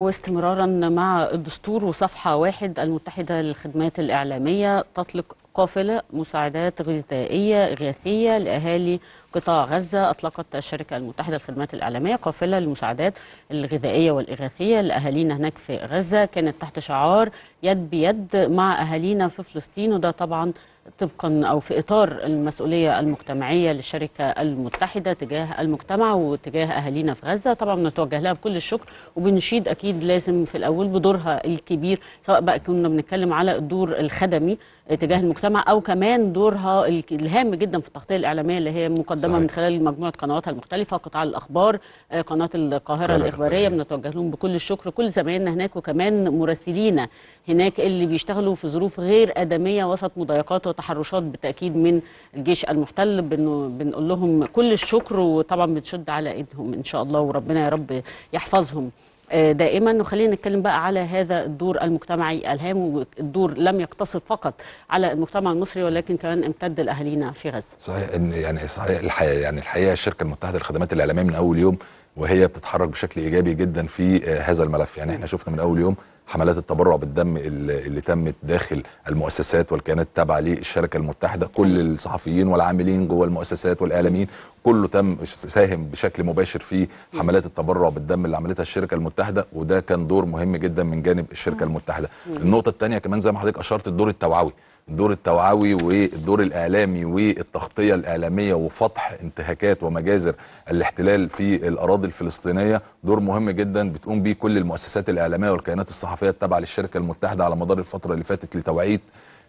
واستمرارا مع الدستور وصفحة واحد المتحدة للخدمات الإعلامية تطلق قافلة مساعدات غذائية إغاثية لأهالي قطاع غزة أطلقت الشركة المتحدة للخدمات الإعلامية قافلة للمساعدات الغذائية والإغاثية لأهالينا هناك في غزة كانت تحت شعار يد بيد مع أهالينا في فلسطين وده طبعا طبقا او في اطار المسؤوليه المجتمعيه للشركه المتحده تجاه المجتمع وتجاه اهالينا في غزه طبعا بنتوجه لها بكل الشكر وبنشيد اكيد لازم في الاول بدورها الكبير سواء بقى كنا بنتكلم على الدور الخدمي تجاه المجتمع او كمان دورها الهام جدا في التغطيه الاعلاميه اللي هي مقدمه صحيح. من خلال مجموعه قنواتها المختلفه قطاع الاخبار آه، قناه القاهره الاخباريه بنتوجه لهم بكل الشكر كل زمايلنا هناك وكمان مراسلينا هناك اللي بيشتغلوا في ظروف غير ادميه وسط مضايقات تحرشات بالتاكيد من الجيش المحتل بنقول لهم كل الشكر وطبعا بنشد على ايدهم ان شاء الله وربنا يا رب يحفظهم آه، دائما وخلينا نتكلم بقى على هذا الدور المجتمعي الهام والدور لم يقتصر فقط على المجتمع المصري ولكن كمان امتد لاهالينا في غزه. صحيح ان يعني صحيح الحقيقه يعني الحقيقه الشركه المتحده للخدمات الاعلاميه من اول يوم وهي بتتحرك بشكل ايجابي جدا في آه، هذا الملف يعني احنا شفنا من اول يوم حملات التبرع بالدم اللي, تمت داخل المؤسسات والكيانات التابعه للشركه المتحده كل الصحفيين والعاملين جوه المؤسسات والاعلاميين كله تم ساهم بشكل مباشر في حملات التبرع بالدم اللي عملتها الشركه المتحده وده كان دور مهم جدا من جانب الشركه المتحده النقطه الثانيه كمان زي ما حضرتك اشرت الدور التوعوي الدور التوعوي والدور الاعلامي والتغطيه الاعلاميه وفتح انتهاكات ومجازر الاحتلال في الاراضي الفلسطينيه دور مهم جدا بتقوم بيه كل المؤسسات الاعلاميه والكيانات الصحفيه التابعه للشركه المتحده على مدار الفتره اللي فاتت لتوعيه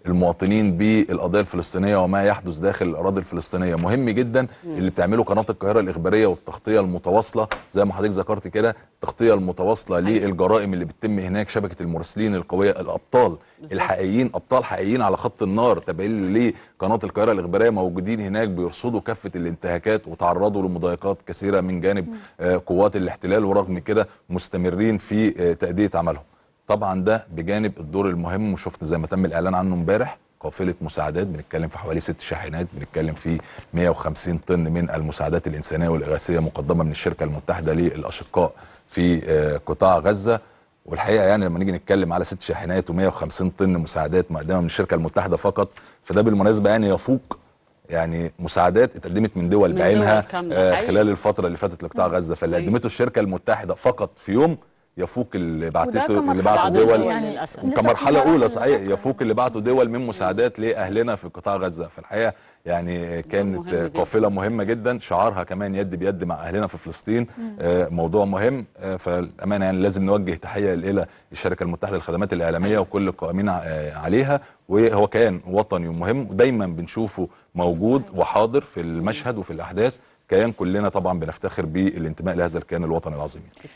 المواطنين بالقضيه الفلسطينيه وما يحدث داخل الاراضي الفلسطينيه مهم جدا اللي بتعمله قناه القاهره الاخباريه والتغطيه المتواصله زي ما حضرتك ذكرت كده التغطيه المتواصله أيوة. للجرائم اللي بتتم هناك شبكه المراسلين القويه الابطال الحقيقيين ابطال حقيقيين على خط النار تابعين لقناه القاهره الاخباريه موجودين هناك بيرصدوا كافه الانتهاكات وتعرضوا لمضايقات كثيره من جانب آه، قوات الاحتلال ورغم كده مستمرين في آه، تاديه عملهم طبعا ده بجانب الدور المهم وشفت زي ما تم الاعلان عنه امبارح قافله مساعدات بنتكلم في حوالي ست شاحنات بنتكلم في 150 طن من المساعدات الانسانيه والاغاثيه مقدمه من الشركه المتحده للاشقاء في آه، قطاع غزه والحقيقه يعني لما نيجي نتكلم على ست شاحنات و150 طن مساعدات مقدمه من الشركه المتحده فقط فده بالمناسبه يعني يفوق يعني مساعدات اتقدمت من دول بعينها آه، خلال الفتره اللي فاتت لقطاع غزه فاللي طيب. قدمته الشركه المتحده فقط في يوم يفوق اللي بعتته اللي بعته دول يعني كمرحله اولى صحيح يفوق اللي بعته دول من مساعدات لاهلنا في قطاع غزه في الحقيقه يعني كانت مهم قافله مهمه جدا شعارها كمان يد بيد مع اهلنا في فلسطين آه موضوع مهم آه فالامانه يعني لازم نوجه تحيه الى الشركه المتحده للخدمات الاعلاميه أيوة. وكل القائمين آه، عليها وهو كان وطني ومهم ودايما بنشوفه موجود وحاضر في المشهد وفي الاحداث كيان كلنا طبعا بنفتخر بالانتماء لهذا الكيان الوطني العظيم